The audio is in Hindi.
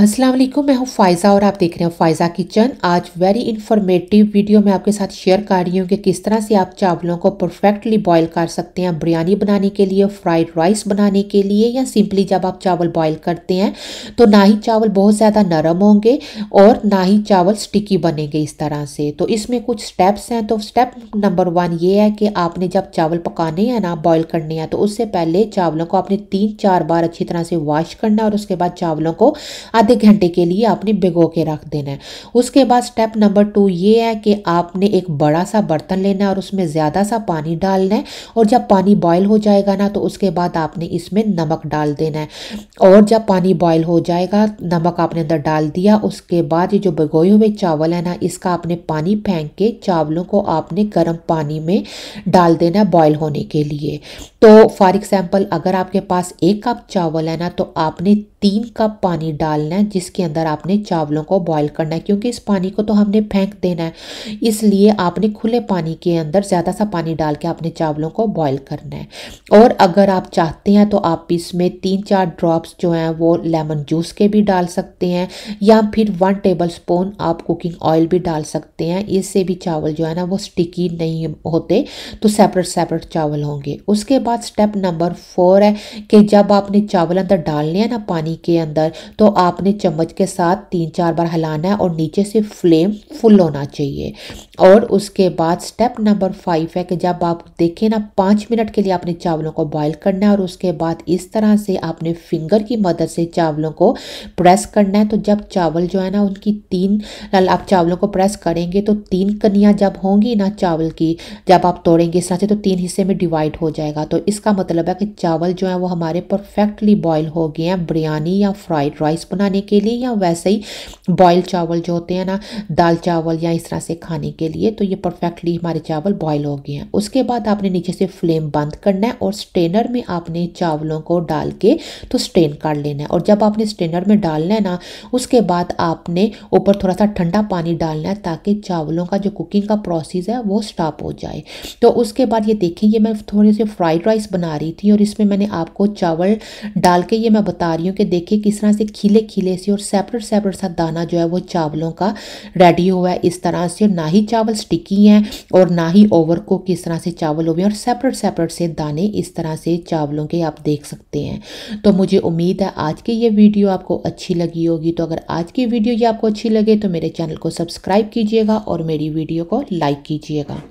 अस्सलाम वालेकुम मैं हूँ फ़ायज़ा और आप देख रहे हैं फ़ायज़ा किचन आज वेरी इन्फॉर्मेटिव वीडियो मैं आपके साथ शेयर कर रही हूँ कि किस तरह से आप चावलों को परफेक्टली बॉयल कर सकते हैं बिरयानी बनाने के लिए फ्राइड राइस बनाने के लिए या सिंपली जब आप चावल बॉयल करते हैं तो ना ही चावल बहुत ज़्यादा नरम होंगे और ना ही चावल स्टिकी बनेंगे इस तरह से तो इसमें कुछ स्टेप्स हैं तो स्टेप नंबर वन ये है कि आपने जब चावल पकाने हैं ना बॉयल करने हैं तो उससे पहले चावलों को आपने तीन चार बार अच्छी तरह से वॉश करना और उसके बाद चावलों को आधे घंटे के लिए आपने भिगो के रख देना है उसके बाद स्टेप नंबर टू ये है कि आपने एक बड़ा सा बर्तन लेना है और उसमें ज़्यादा सा पानी डालना है और जब पानी बॉयल हो जाएगा ना तो उसके बाद आपने इसमें नमक डाल देना है और जब पानी बॉयल हो जाएगा नमक आपने अंदर डाल दिया उसके बाद ये जो भिगोए हुए चावल है ना इसका आपने पानी फेंक के चावलों को आपने गर्म पानी में डाल देना बॉयल होने के लिए तो फॉर एग्ज़ाम्पल अगर आपके पास एक कप चावल है ना तो आपने तीन कप पानी डालना है जिसके अंदर आपने चावलों को बॉईल करना है क्योंकि इस पानी को तो हमने फेंक देना है इसलिए आपने खुले पानी के अंदर ज़्यादा सा पानी डाल के आपने चावलों को बॉईल करना है और अगर आप चाहते हैं तो आप इसमें तीन चार ड्रॉप्स जो हैं वो लेमन जूस के भी डाल सकते हैं या फिर वन टेबल स्पून आप कुकिंग ऑयल भी डाल सकते हैं इससे भी चावल जो है ना वो स्टिकी नहीं होते तो सेपरेट सेपरेट चावल होंगे उसके बाद बाद स्टेप नंबर फोर है कि जब आपने चावल अंदर डालने हैं ना पानी के अंदर तो आपने चम्मच के साथ तीन चार बार हिलाना है और नीचे से फ्लेम फुल होना चाहिए और उसके बाद स्टेप नंबर फाइव है कि जब आप देखें ना पाँच मिनट के लिए आपने चावलों को बॉयल करना है और उसके बाद इस तरह से आपने फिंगर की मदद से चावलों को प्रेस करना है तो जब चावल जो है ना उनकी तीन आप चावलों को प्रेस करेंगे तो तीन कनियाँ जब होंगी ना चावल की जब आप तोड़ेंगे इस तरह से तो तीन हिस्से में डिवाइड हो जाएगा तो इसका मतलब है कि चावल जो है वो हमारे परफेक्टली बॉयल हो गए हैं बिरयानी या फ्राइड राइस बनाने के लिए या वैसे ही बॉयल चावल जो होते हैं ना दाल चावल या इस तरह से खाने के लिए तो ये परफेक्टली हमारे चावल बॉयल हो गए हैं उसके बाद आपने नीचे से फ्लेम बंद करना है और स्टेनर में आपने चावलों को डाल के तो स्टेन कर लेना है और जब आपने स्टेनर में डालना है ना उसके बाद आपने ऊपर थोड़ा सा ठंडा पानी डालना है ताकि चावलों का जो कुकिंग का प्रोसेस है वो स्टॉप हो जाए तो उसके बाद ये देखिए ये मैं थोड़े से फ्राइड राइस बना रही थी और इसमें मैंने आपको चावल डाल के ये मैं बता रही हूँ कि देखिए किस तरह से खिले खिले से और सेपरेट सेपरेट सा दाना जो है वो चावलों का रेडी हुआ है इस तरह से और ना ही चावल स्टिकी हैं और ना ही ओवर को किस तरह से चावल हो गए और सेपरेट सेपरेट से दाने इस तरह से चावलों के आप देख सकते हैं तो मुझे उम्मीद है आज की ये वीडियो आपको अच्छी लगी होगी तो अगर आज की वीडियो ये आपको अच्छी लगे तो मेरे चैनल को सब्सक्राइब कीजिएगा और मेरी वीडियो को लाइक कीजिएगा